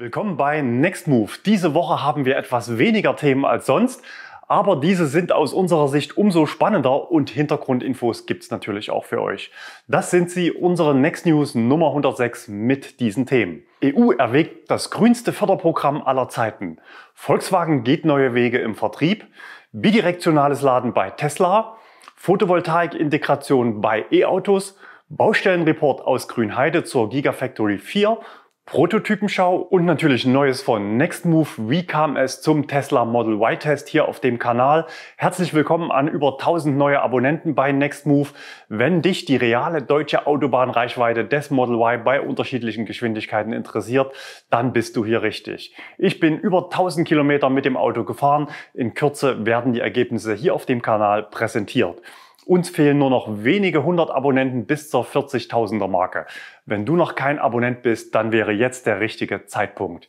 Willkommen bei Next Move. Diese Woche haben wir etwas weniger Themen als sonst, aber diese sind aus unserer Sicht umso spannender und Hintergrundinfos gibt es natürlich auch für euch. Das sind sie, unsere Next News Nummer 106 mit diesen Themen. EU erwägt das grünste Förderprogramm aller Zeiten. Volkswagen geht neue Wege im Vertrieb. Bidirektionales Laden bei Tesla. Photovoltaik-Integration bei E-Autos. Baustellenreport aus Grünheide zur Gigafactory 4 Prototypenschau und natürlich Neues von Nextmove. Wie kam es zum Tesla Model Y Test hier auf dem Kanal? Herzlich willkommen an über 1000 neue Abonnenten bei Nextmove. Wenn dich die reale deutsche Autobahnreichweite des Model Y bei unterschiedlichen Geschwindigkeiten interessiert, dann bist du hier richtig. Ich bin über 1000 Kilometer mit dem Auto gefahren. In Kürze werden die Ergebnisse hier auf dem Kanal präsentiert. Uns fehlen nur noch wenige hundert Abonnenten bis zur 40.000er Marke. Wenn du noch kein Abonnent bist, dann wäre jetzt der richtige Zeitpunkt.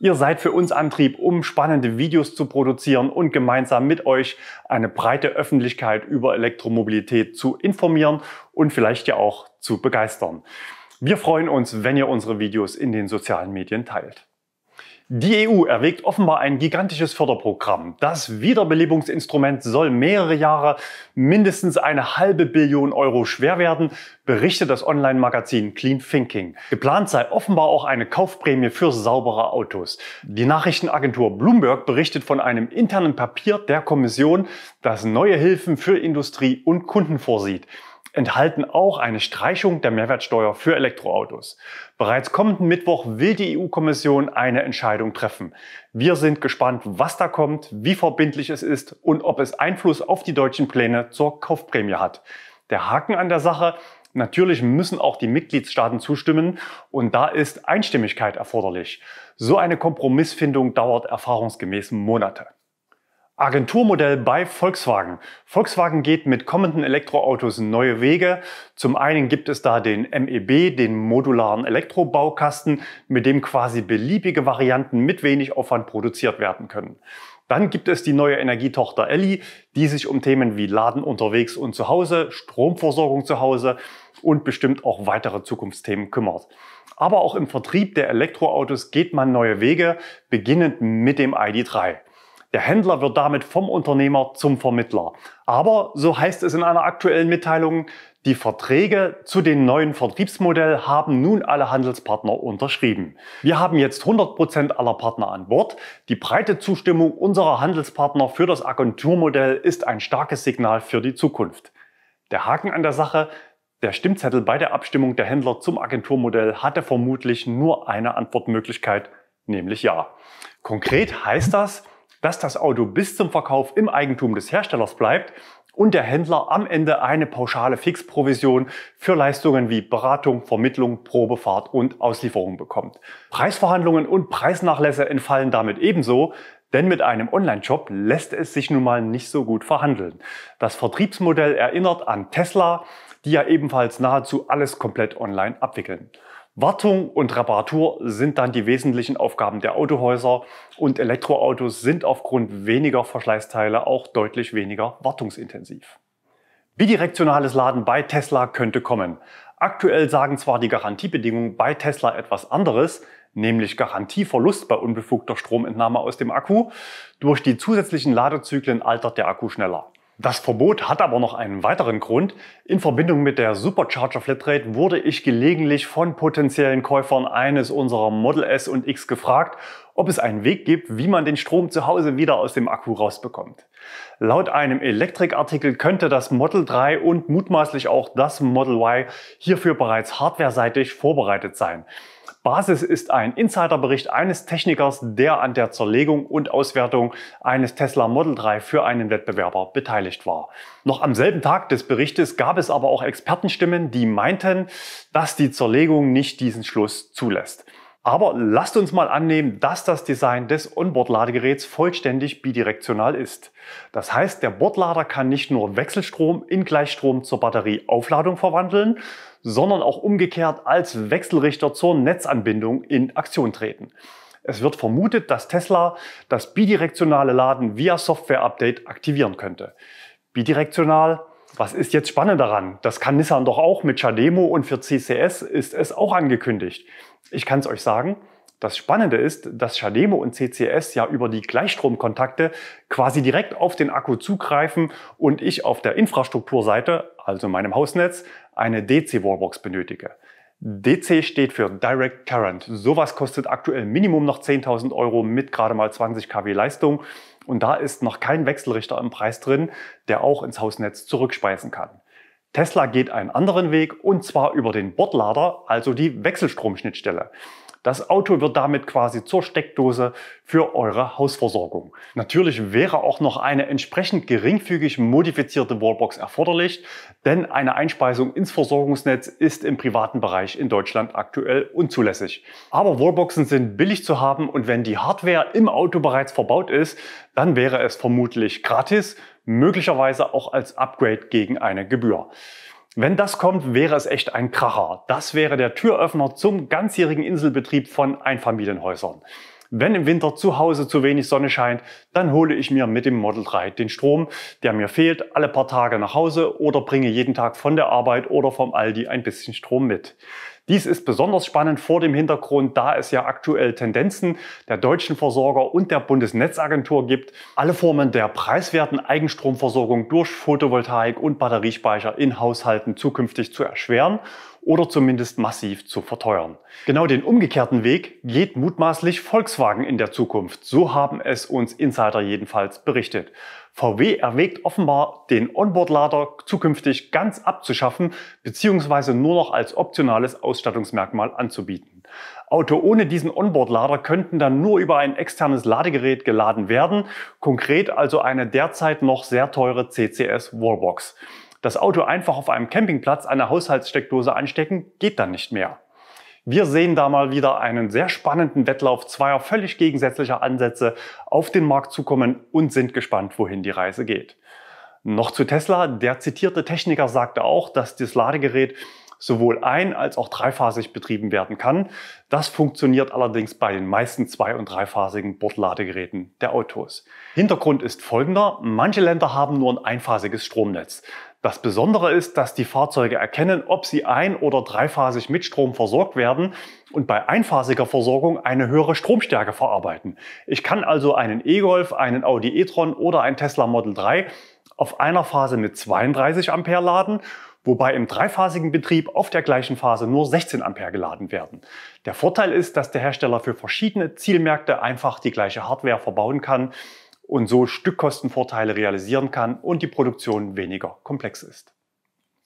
Ihr seid für uns Antrieb, um spannende Videos zu produzieren und gemeinsam mit euch eine breite Öffentlichkeit über Elektromobilität zu informieren und vielleicht ja auch zu begeistern. Wir freuen uns, wenn ihr unsere Videos in den sozialen Medien teilt. Die EU erwägt offenbar ein gigantisches Förderprogramm. Das Wiederbelebungsinstrument soll mehrere Jahre mindestens eine halbe Billion Euro schwer werden, berichtet das Online-Magazin Clean Thinking. Geplant sei offenbar auch eine Kaufprämie für saubere Autos. Die Nachrichtenagentur Bloomberg berichtet von einem internen Papier der Kommission, das neue Hilfen für Industrie und Kunden vorsieht enthalten auch eine Streichung der Mehrwertsteuer für Elektroautos. Bereits kommenden Mittwoch will die EU-Kommission eine Entscheidung treffen. Wir sind gespannt, was da kommt, wie verbindlich es ist und ob es Einfluss auf die deutschen Pläne zur Kaufprämie hat. Der Haken an der Sache, Natürlich müssen auch die Mitgliedstaaten zustimmen und da ist Einstimmigkeit erforderlich. So eine Kompromissfindung dauert erfahrungsgemäß Monate. Agenturmodell bei Volkswagen. Volkswagen geht mit kommenden Elektroautos neue Wege. Zum einen gibt es da den MEB, den modularen Elektrobaukasten, mit dem quasi beliebige Varianten mit wenig Aufwand produziert werden können. Dann gibt es die neue Energietochter Elli, die sich um Themen wie Laden unterwegs und zu Hause, Stromversorgung zu Hause und bestimmt auch weitere Zukunftsthemen kümmert. Aber auch im Vertrieb der Elektroautos geht man neue Wege, beginnend mit dem ID3. Der Händler wird damit vom Unternehmer zum Vermittler. Aber, so heißt es in einer aktuellen Mitteilung, die Verträge zu dem neuen Vertriebsmodell haben nun alle Handelspartner unterschrieben. Wir haben jetzt 100% Prozent aller Partner an Bord. Die breite Zustimmung unserer Handelspartner für das Agenturmodell ist ein starkes Signal für die Zukunft. Der Haken an der Sache, der Stimmzettel bei der Abstimmung der Händler zum Agenturmodell hatte vermutlich nur eine Antwortmöglichkeit, nämlich ja. Konkret heißt das, dass das Auto bis zum Verkauf im Eigentum des Herstellers bleibt und der Händler am Ende eine pauschale Fixprovision für Leistungen wie Beratung, Vermittlung, Probefahrt und Auslieferung bekommt. Preisverhandlungen und Preisnachlässe entfallen damit ebenso, denn mit einem Online-Shop lässt es sich nun mal nicht so gut verhandeln. Das Vertriebsmodell erinnert an Tesla, die ja ebenfalls nahezu alles komplett online abwickeln. Wartung und Reparatur sind dann die wesentlichen Aufgaben der Autohäuser und Elektroautos sind aufgrund weniger Verschleißteile auch deutlich weniger wartungsintensiv. Bidirektionales Laden bei Tesla könnte kommen. Aktuell sagen zwar die Garantiebedingungen bei Tesla etwas anderes, nämlich Garantieverlust bei unbefugter Stromentnahme aus dem Akku. Durch die zusätzlichen Ladezyklen altert der Akku schneller. Das Verbot hat aber noch einen weiteren Grund. In Verbindung mit der Supercharger Flatrate wurde ich gelegentlich von potenziellen Käufern eines unserer Model S und X gefragt, ob es einen Weg gibt, wie man den Strom zu Hause wieder aus dem Akku rausbekommt. Laut einem Elektrikartikel könnte das Model 3 und mutmaßlich auch das Model Y hierfür bereits hardwareseitig vorbereitet sein. Basis ist ein Insiderbericht eines Technikers, der an der Zerlegung und Auswertung eines Tesla Model 3 für einen Wettbewerber beteiligt war. Noch am selben Tag des Berichtes gab es aber auch Expertenstimmen, die meinten, dass die Zerlegung nicht diesen Schluss zulässt. Aber lasst uns mal annehmen, dass das Design des Onboard-Ladegeräts vollständig bidirektional ist. Das heißt, der Bordlader kann nicht nur Wechselstrom in Gleichstrom zur Batterieaufladung verwandeln, sondern auch umgekehrt als Wechselrichter zur Netzanbindung in Aktion treten. Es wird vermutet, dass Tesla das bidirektionale Laden via Software-Update aktivieren könnte. Bidirektional, was ist jetzt spannend daran? Das kann Nissan doch auch mit Chademo und für CCS ist es auch angekündigt. Ich kann es euch sagen. Das Spannende ist, dass Schademo und CCS ja über die Gleichstromkontakte quasi direkt auf den Akku zugreifen und ich auf der Infrastrukturseite, also meinem Hausnetz, eine DC-Wallbox benötige. DC steht für Direct Current. Sowas kostet aktuell Minimum noch 10.000 Euro mit gerade mal 20 kW Leistung. Und da ist noch kein Wechselrichter im Preis drin, der auch ins Hausnetz zurückspeisen kann. Tesla geht einen anderen Weg und zwar über den Bordlader, also die Wechselstromschnittstelle. Das Auto wird damit quasi zur Steckdose für eure Hausversorgung. Natürlich wäre auch noch eine entsprechend geringfügig modifizierte Wallbox erforderlich, denn eine Einspeisung ins Versorgungsnetz ist im privaten Bereich in Deutschland aktuell unzulässig. Aber Wallboxen sind billig zu haben und wenn die Hardware im Auto bereits verbaut ist, dann wäre es vermutlich gratis möglicherweise auch als Upgrade gegen eine Gebühr. Wenn das kommt, wäre es echt ein Kracher. Das wäre der Türöffner zum ganzjährigen Inselbetrieb von Einfamilienhäusern. Wenn im Winter zu Hause zu wenig Sonne scheint, dann hole ich mir mit dem Model 3 den Strom, der mir fehlt, alle paar Tage nach Hause oder bringe jeden Tag von der Arbeit oder vom Aldi ein bisschen Strom mit. Dies ist besonders spannend vor dem Hintergrund, da es ja aktuell Tendenzen der deutschen Versorger und der Bundesnetzagentur gibt, alle Formen der preiswerten Eigenstromversorgung durch Photovoltaik und Batteriespeicher in Haushalten zukünftig zu erschweren oder zumindest massiv zu verteuern. Genau den umgekehrten Weg geht mutmaßlich Volkswagen in der Zukunft. So haben es uns Insider jedenfalls berichtet. VW erwägt offenbar, den Onboard-Lader zukünftig ganz abzuschaffen bzw. nur noch als optionales Ausstattungsmerkmal anzubieten. Auto ohne diesen Onboard-Lader könnten dann nur über ein externes Ladegerät geladen werden, konkret also eine derzeit noch sehr teure CCS Wallbox. Das Auto einfach auf einem Campingplatz an der Haushaltssteckdose anstecken, geht dann nicht mehr. Wir sehen da mal wieder einen sehr spannenden Wettlauf zweier völlig gegensätzlicher Ansätze auf den Markt zukommen und sind gespannt, wohin die Reise geht. Noch zu Tesla. Der zitierte Techniker sagte auch, dass das Ladegerät sowohl ein- als auch dreiphasig betrieben werden kann. Das funktioniert allerdings bei den meisten zwei- und dreiphasigen Bordladegeräten der Autos. Hintergrund ist folgender. Manche Länder haben nur ein einphasiges Stromnetz. Das Besondere ist, dass die Fahrzeuge erkennen, ob sie ein- oder dreiphasig mit Strom versorgt werden und bei einphasiger Versorgung eine höhere Stromstärke verarbeiten. Ich kann also einen E-Golf, einen Audi e-tron oder ein Tesla Model 3 auf einer Phase mit 32 Ampere laden wobei im dreiphasigen Betrieb auf der gleichen Phase nur 16 Ampere geladen werden. Der Vorteil ist, dass der Hersteller für verschiedene Zielmärkte einfach die gleiche Hardware verbauen kann und so Stückkostenvorteile realisieren kann und die Produktion weniger komplex ist.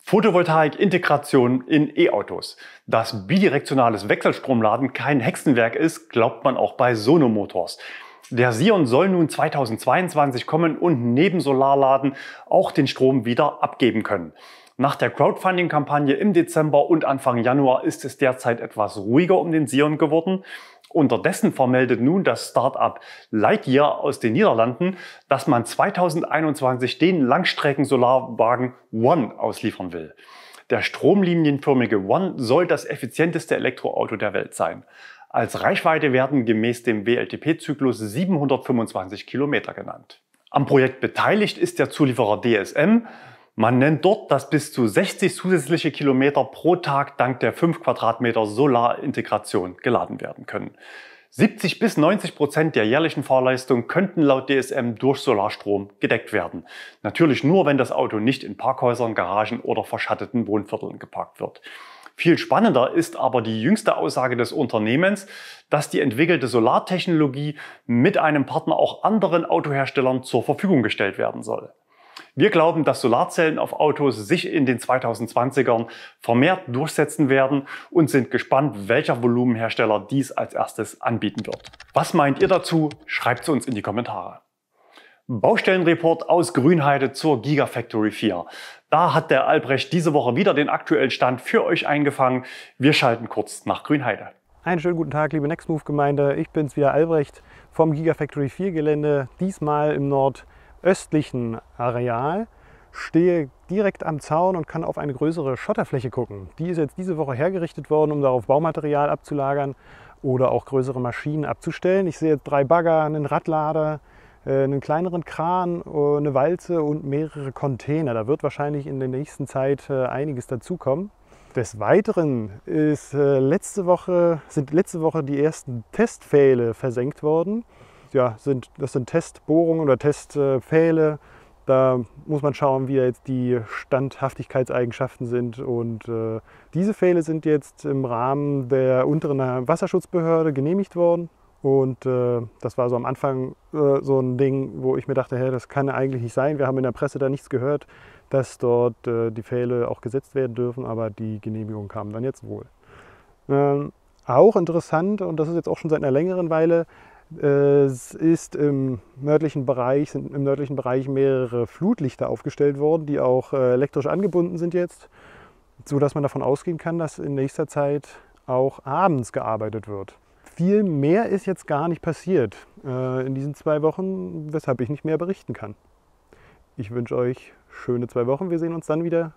Photovoltaik-Integration in E-Autos. Dass bidirektionales Wechselstromladen kein Hexenwerk ist, glaubt man auch bei Sonomotors. Der Sion soll nun 2022 kommen und neben Solarladen auch den Strom wieder abgeben können. Nach der Crowdfunding-Kampagne im Dezember und Anfang Januar ist es derzeit etwas ruhiger um den Sion geworden. Unterdessen vermeldet nun das Startup Lightyear aus den Niederlanden, dass man 2021 den Langstrecken-Solarwagen One ausliefern will. Der stromlinienförmige One soll das effizienteste Elektroauto der Welt sein. Als Reichweite werden gemäß dem WLTP-Zyklus 725 Kilometer genannt. Am Projekt beteiligt ist der Zulieferer DSM. Man nennt dort, dass bis zu 60 zusätzliche Kilometer pro Tag dank der 5 Quadratmeter Solarintegration geladen werden können. 70 bis 90 Prozent der jährlichen Fahrleistung könnten laut DSM durch Solarstrom gedeckt werden. Natürlich nur, wenn das Auto nicht in Parkhäusern, Garagen oder verschatteten Wohnvierteln geparkt wird. Viel spannender ist aber die jüngste Aussage des Unternehmens, dass die entwickelte Solartechnologie mit einem Partner auch anderen Autoherstellern zur Verfügung gestellt werden soll. Wir glauben, dass Solarzellen auf Autos sich in den 2020ern vermehrt durchsetzen werden und sind gespannt, welcher Volumenhersteller dies als erstes anbieten wird. Was meint ihr dazu? Schreibt es uns in die Kommentare. Baustellenreport aus Grünheide zur Gigafactory 4. Da hat der Albrecht diese Woche wieder den aktuellen Stand für euch eingefangen. Wir schalten kurz nach Grünheide. Einen schönen guten Tag, liebe Nextmove-Gemeinde. Ich bin's wieder, Albrecht vom Gigafactory 4 Gelände, diesmal im Nord- östlichen Areal stehe direkt am Zaun und kann auf eine größere Schotterfläche gucken. Die ist jetzt diese Woche hergerichtet worden, um darauf Baumaterial abzulagern oder auch größere Maschinen abzustellen. Ich sehe jetzt drei Bagger, einen Radlader, äh, einen kleineren Kran, äh, eine Walze und mehrere Container. Da wird wahrscheinlich in der nächsten Zeit äh, einiges dazukommen. Des Weiteren ist letzte Woche, sind letzte Woche die ersten Testpfähle versenkt worden ja, sind, das sind Testbohrungen oder Testpfähle. Da muss man schauen, wie jetzt die Standhaftigkeitseigenschaften sind. Und äh, diese Pfähle sind jetzt im Rahmen der unteren Wasserschutzbehörde genehmigt worden. Und äh, das war so am Anfang äh, so ein Ding, wo ich mir dachte, hey, das kann eigentlich nicht sein. Wir haben in der Presse da nichts gehört, dass dort äh, die Pfähle auch gesetzt werden dürfen, aber die Genehmigung kam dann jetzt wohl. Ähm, auch interessant, und das ist jetzt auch schon seit einer längeren Weile, es ist im nördlichen Bereich, sind im nördlichen Bereich mehrere Flutlichter aufgestellt worden, die auch äh, elektrisch angebunden sind jetzt, sodass man davon ausgehen kann, dass in nächster Zeit auch abends gearbeitet wird. Viel mehr ist jetzt gar nicht passiert äh, in diesen zwei Wochen, weshalb ich nicht mehr berichten kann. Ich wünsche euch schöne zwei Wochen. Wir sehen uns dann wieder.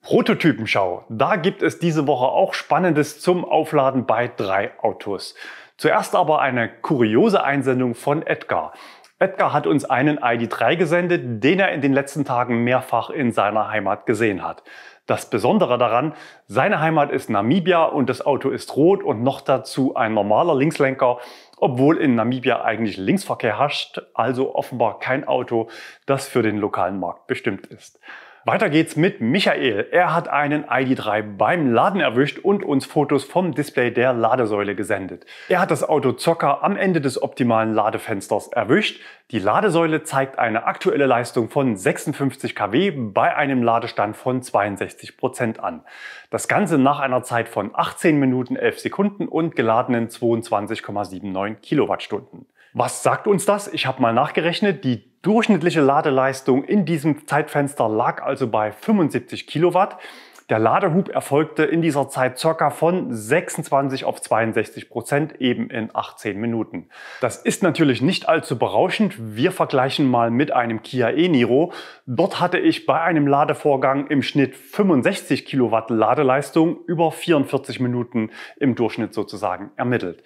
Prototypenschau. Da gibt es diese Woche auch Spannendes zum Aufladen bei drei Autos. Zuerst aber eine kuriose Einsendung von Edgar. Edgar hat uns einen ID3 gesendet, den er in den letzten Tagen mehrfach in seiner Heimat gesehen hat. Das Besondere daran, seine Heimat ist Namibia und das Auto ist rot und noch dazu ein normaler Linkslenker, obwohl in Namibia eigentlich Linksverkehr herrscht, also offenbar kein Auto, das für den lokalen Markt bestimmt ist. Weiter geht's mit Michael. Er hat einen ID.3 beim Laden erwischt und uns Fotos vom Display der Ladesäule gesendet. Er hat das Auto Zocker am Ende des optimalen Ladefensters erwischt. Die Ladesäule zeigt eine aktuelle Leistung von 56 kW bei einem Ladestand von 62 Prozent an. Das Ganze nach einer Zeit von 18 Minuten 11 Sekunden und geladenen 22,79 Kilowattstunden. Was sagt uns das? Ich habe mal nachgerechnet. Die durchschnittliche Ladeleistung in diesem Zeitfenster lag also bei 75 Kilowatt. Der Ladehub erfolgte in dieser Zeit circa von 26 auf 62 Prozent eben in 18 Minuten. Das ist natürlich nicht allzu berauschend. Wir vergleichen mal mit einem Kia e-Niro. Dort hatte ich bei einem Ladevorgang im Schnitt 65 Kilowatt Ladeleistung über 44 Minuten im Durchschnitt sozusagen ermittelt.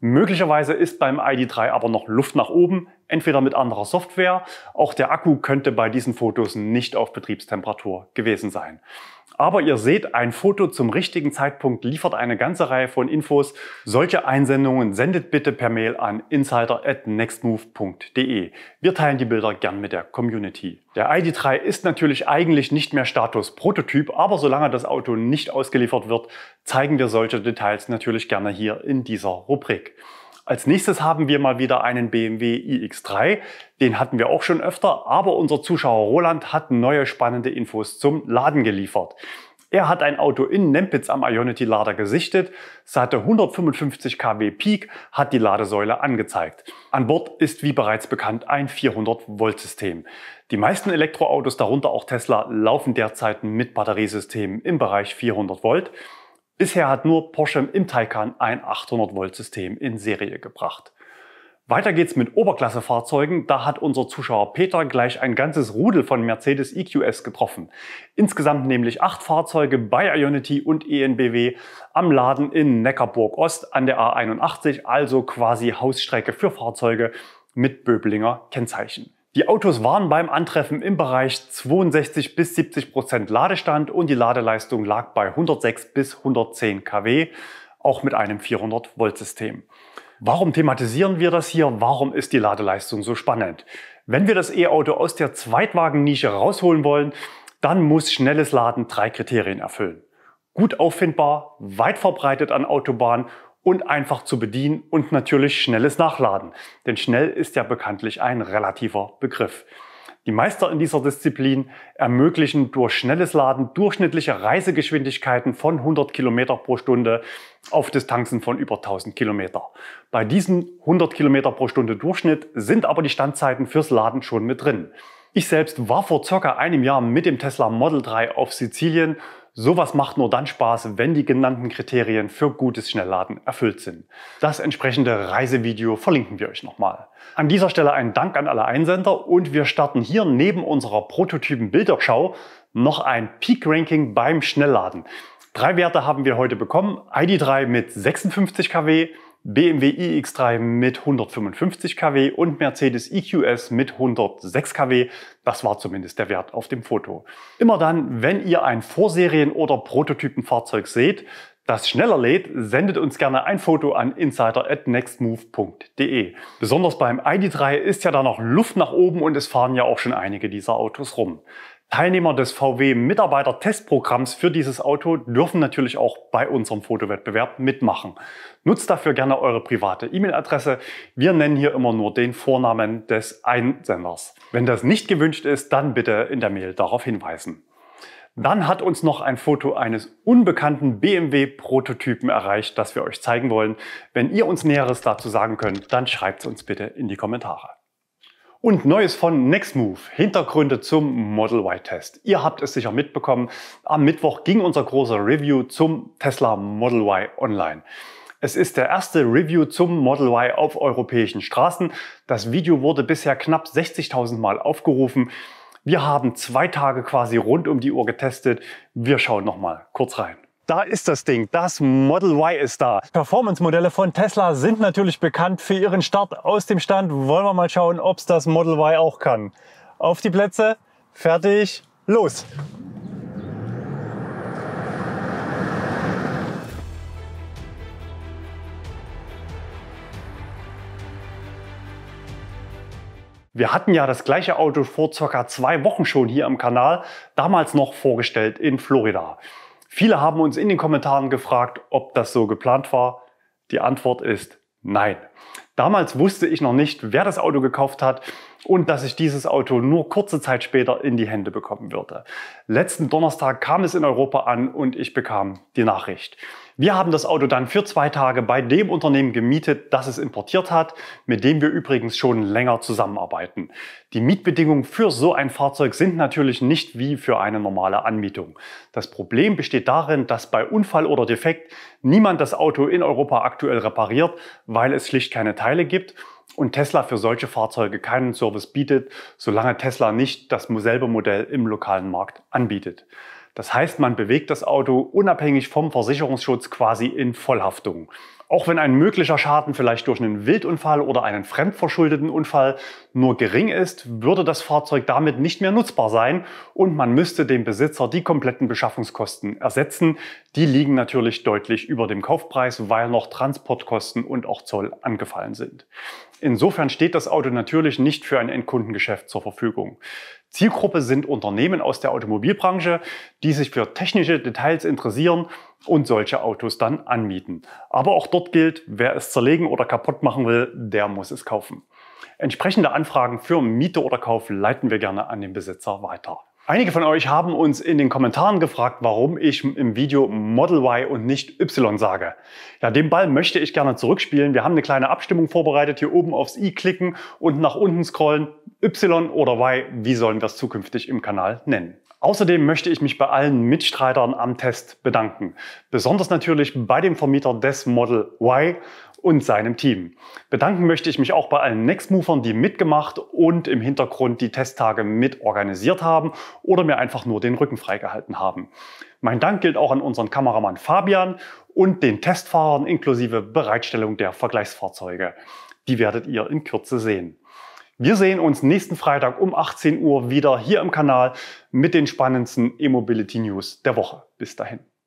Möglicherweise ist beim ID3 aber noch Luft nach oben, entweder mit anderer Software. Auch der Akku könnte bei diesen Fotos nicht auf Betriebstemperatur gewesen sein. Aber ihr seht, ein Foto zum richtigen Zeitpunkt liefert eine ganze Reihe von Infos. Solche Einsendungen sendet bitte per Mail an insider.nextmove.de. Wir teilen die Bilder gern mit der Community. Der ID.3 ist natürlich eigentlich nicht mehr Status Prototyp, aber solange das Auto nicht ausgeliefert wird, zeigen wir solche Details natürlich gerne hier in dieser Rubrik. Als nächstes haben wir mal wieder einen BMW iX3. Den hatten wir auch schon öfter, aber unser Zuschauer Roland hat neue spannende Infos zum Laden geliefert. Er hat ein Auto in Nempitz am Ionity-Lader gesichtet. Es hatte 155 kW Peak, hat die Ladesäule angezeigt. An Bord ist wie bereits bekannt ein 400-Volt-System. Die meisten Elektroautos, darunter auch Tesla, laufen derzeit mit Batteriesystemen im Bereich 400 Volt. Bisher hat nur Porsche im Taycan ein 800 Volt System in Serie gebracht. Weiter geht's mit Oberklassefahrzeugen. Da hat unser Zuschauer Peter gleich ein ganzes Rudel von Mercedes EQS getroffen. Insgesamt nämlich acht Fahrzeuge bei Ionity und ENBW am Laden in Neckarburg Ost an der A81, also quasi Hausstrecke für Fahrzeuge mit Böblinger Kennzeichen. Die Autos waren beim Antreffen im Bereich 62 bis 70 Prozent Ladestand und die Ladeleistung lag bei 106 bis 110 kW, auch mit einem 400 Volt System. Warum thematisieren wir das hier? Warum ist die Ladeleistung so spannend? Wenn wir das E-Auto aus der Zweitwagennische rausholen wollen, dann muss schnelles Laden drei Kriterien erfüllen. Gut auffindbar, weit verbreitet an Autobahnen und einfach zu bedienen und natürlich schnelles Nachladen. Denn schnell ist ja bekanntlich ein relativer Begriff. Die Meister in dieser Disziplin ermöglichen durch schnelles Laden durchschnittliche Reisegeschwindigkeiten von 100 Kilometer pro Stunde auf Distanzen von über 1000 Kilometer. Bei diesem 100 Kilometer pro Stunde Durchschnitt sind aber die Standzeiten fürs Laden schon mit drin. Ich selbst war vor circa einem Jahr mit dem Tesla Model 3 auf Sizilien Sowas macht nur dann Spaß, wenn die genannten Kriterien für gutes Schnellladen erfüllt sind. Das entsprechende Reisevideo verlinken wir euch nochmal. An dieser Stelle ein Dank an alle Einsender und wir starten hier neben unserer Prototypen-Bilderschau noch ein Peak-Ranking beim Schnellladen. Drei Werte haben wir heute bekommen. ID3 mit 56 kW, BMW iX3 mit 155 kW und Mercedes EQS mit 106 kW. Das war zumindest der Wert auf dem Foto. Immer dann, wenn ihr ein Vorserien- oder Prototypenfahrzeug seht, das schneller lädt, sendet uns gerne ein Foto an insider.nextmove.de. Besonders beim ID.3 ist ja da noch Luft nach oben und es fahren ja auch schon einige dieser Autos rum. Teilnehmer des VW Mitarbeiter-Testprogramms für dieses Auto dürfen natürlich auch bei unserem Fotowettbewerb mitmachen. Nutzt dafür gerne eure private E-Mail-Adresse. Wir nennen hier immer nur den Vornamen des Einsenders. Wenn das nicht gewünscht ist, dann bitte in der Mail darauf hinweisen. Dann hat uns noch ein Foto eines unbekannten BMW-Prototypen erreicht, das wir euch zeigen wollen. Wenn ihr uns Näheres dazu sagen könnt, dann schreibt es uns bitte in die Kommentare. Und Neues von Nextmove. Hintergründe zum Model Y-Test. Ihr habt es sicher mitbekommen. Am Mittwoch ging unser großer Review zum Tesla Model Y online. Es ist der erste Review zum Model Y auf europäischen Straßen. Das Video wurde bisher knapp 60.000 Mal aufgerufen. Wir haben zwei Tage quasi rund um die Uhr getestet. Wir schauen nochmal kurz rein. Da ist das Ding, das Model Y ist da. Performance-Modelle von Tesla sind natürlich bekannt für ihren Start aus dem Stand. Wollen wir mal schauen, ob es das Model Y auch kann. Auf die Plätze, fertig, los! Wir hatten ja das gleiche Auto vor ca. zwei Wochen schon hier am Kanal, damals noch vorgestellt in Florida. Viele haben uns in den Kommentaren gefragt, ob das so geplant war. Die Antwort ist nein. Damals wusste ich noch nicht, wer das Auto gekauft hat und dass ich dieses Auto nur kurze Zeit später in die Hände bekommen würde. Letzten Donnerstag kam es in Europa an und ich bekam die Nachricht. Wir haben das Auto dann für zwei Tage bei dem Unternehmen gemietet, das es importiert hat, mit dem wir übrigens schon länger zusammenarbeiten. Die Mietbedingungen für so ein Fahrzeug sind natürlich nicht wie für eine normale Anmietung. Das Problem besteht darin, dass bei Unfall oder Defekt niemand das Auto in Europa aktuell repariert, weil es schlicht keine Teile gibt und Tesla für solche Fahrzeuge keinen Service bietet, solange Tesla nicht das selbe Modell im lokalen Markt anbietet. Das heißt, man bewegt das Auto unabhängig vom Versicherungsschutz quasi in Vollhaftung. Auch wenn ein möglicher Schaden vielleicht durch einen Wildunfall oder einen fremdverschuldeten Unfall nur gering ist, würde das Fahrzeug damit nicht mehr nutzbar sein und man müsste dem Besitzer die kompletten Beschaffungskosten ersetzen. Die liegen natürlich deutlich über dem Kaufpreis, weil noch Transportkosten und auch Zoll angefallen sind. Insofern steht das Auto natürlich nicht für ein Endkundengeschäft zur Verfügung. Zielgruppe sind Unternehmen aus der Automobilbranche, die sich für technische Details interessieren und solche Autos dann anmieten. Aber auch dort gilt, wer es zerlegen oder kaputt machen will, der muss es kaufen. Entsprechende Anfragen für Miete oder Kauf leiten wir gerne an den Besitzer weiter. Einige von euch haben uns in den Kommentaren gefragt, warum ich im Video Model Y und nicht Y sage. Ja, den Ball möchte ich gerne zurückspielen. Wir haben eine kleine Abstimmung vorbereitet. Hier oben aufs i klicken und nach unten scrollen. Y oder Y, wie sollen wir es zukünftig im Kanal nennen? Außerdem möchte ich mich bei allen Mitstreitern am Test bedanken. Besonders natürlich bei dem Vermieter des Model Y und seinem Team. Bedanken möchte ich mich auch bei allen Nextmovern, die mitgemacht und im Hintergrund die Testtage mit organisiert haben oder mir einfach nur den Rücken freigehalten haben. Mein Dank gilt auch an unseren Kameramann Fabian und den Testfahrern inklusive Bereitstellung der Vergleichsfahrzeuge. Die werdet ihr in Kürze sehen. Wir sehen uns nächsten Freitag um 18 Uhr wieder hier im Kanal mit den spannendsten E-Mobility News der Woche. Bis dahin.